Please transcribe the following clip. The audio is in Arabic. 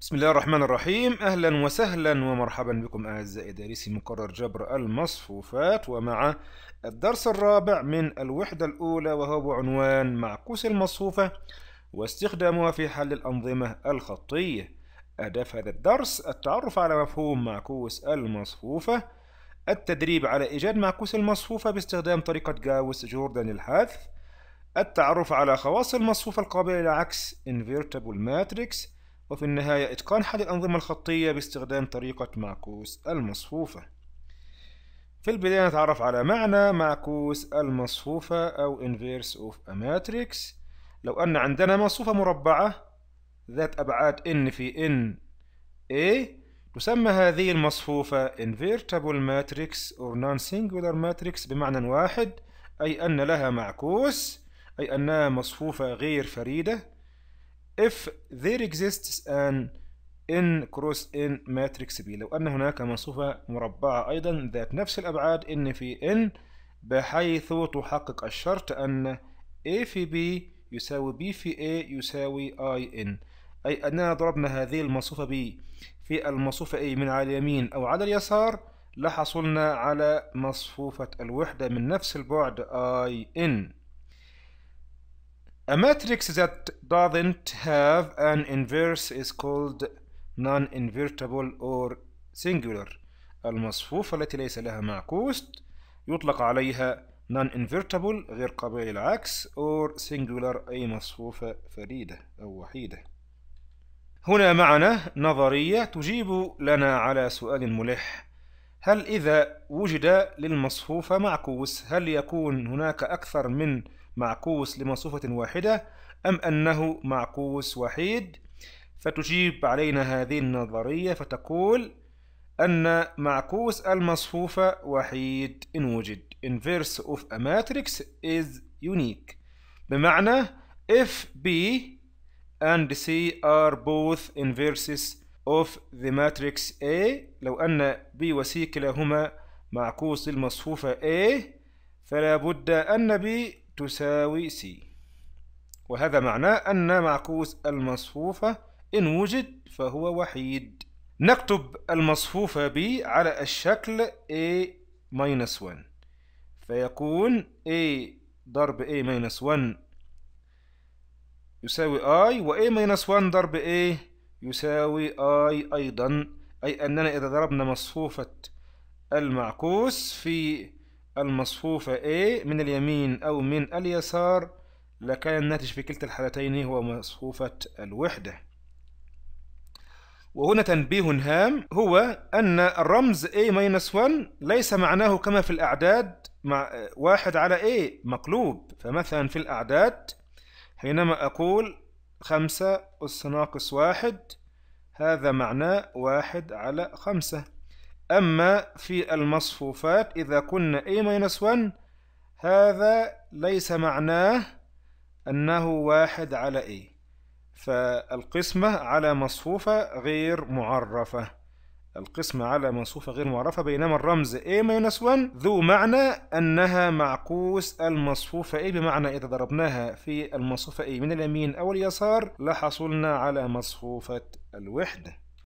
بسم الله الرحمن الرحيم أهلا وسهلا ومرحبا بكم أعزائي دارسي مقرر جبر المصفوفات ومع الدرس الرابع من الوحدة الأولى وهو بعنوان معكوس المصفوفة واستخدامها في حل الأنظمة الخطية أهداف هذا الدرس التعرف على مفهوم معكوس المصفوفة التدريب على إيجاد معكوس المصفوفة باستخدام طريقة جاوس جوردن الحذف التعرف على خواص المصفوفة القابلة للعكس invertible matrix وفي النهاية إتقان حل الأنظمة الخطية باستخدام طريقة معكوس المصفوفة في البداية نتعرف على معنى معكوس المصفوفة أو inverse of a matrix لو أن عندنا مصفوفة مربعة ذات أبعاد n في n A تسمى هذه المصفوفة invertible matrix or non-singular matrix بمعنى واحد أي أن لها معكوس أي أنها مصفوفة غير فريدة if there exists an n cross n matrix B لو أن هناك منصوبة مربعة أيضا ذات نفس الأبعاد n في n بحيث تحقق الشرط أن A في B يساوي B في A يساوي i n أي أننا ضربنا هذه المصفوفة B في المصفوفة A من على اليمين أو على اليسار لحصلنا على مصفوفة الوحدة من نفس البعد i n A matrix that doesn't have an inverse is called non-invertible or singular المصفوفة التي ليس لها معكوس يطلق عليها non-invertible غير قابل للعكس or singular أي مصفوفة فريدة أو وحيدة هنا معنا نظرية تجيب لنا على سؤال ملح هل إذا وجد للمصفوفة معكوس هل يكون هناك أكثر من معكوس لمنصوفة واحدة أم أنه معكوس وحيد فتجيب علينا هذه النظرية فتقول أن معكوس المصفوفة وحيد إن وجد inverse of a matrix is unique بمعنى if B and C are both inverses of the matrix A لو أن B و C كلاهما معكوس للمصفوفة A فلا بد أن B تساوي C وهذا معناه أن معكوس المصفوفة إن وجد فهو وحيد نكتب المصفوفة B على الشكل A 1 فيكون A ضرب A 1 يساوي I و A 1 ضرب A يساوي I أيضا أي أننا إذا ضربنا مصفوفة المعكوس في المصفوفة A من اليمين أو من اليسار لكان الناتج في كلتا الحالتين هو مصفوفة الوحدة وهنا تنبيه هام هو أن الرمز A-1 ليس معناه كما في الأعداد مع واحد على A مقلوب فمثلا في الأعداد حينما أقول خمسة أس ناقص واحد هذا معناه واحد على خمسة أما في المصفوفات إذا كنا A-1 هذا ليس معناه أنه واحد على A فالقسمة على مصفوفة غير معرفة القسمة على مصفوفة غير معرفة بينما الرمز A-1 ذو معنى أنها معكوس المصفوفة A بمعنى إذا ضربناها في المصفوفة A من اليمين أو اليسار لحصلنا على مصفوفة الوحدة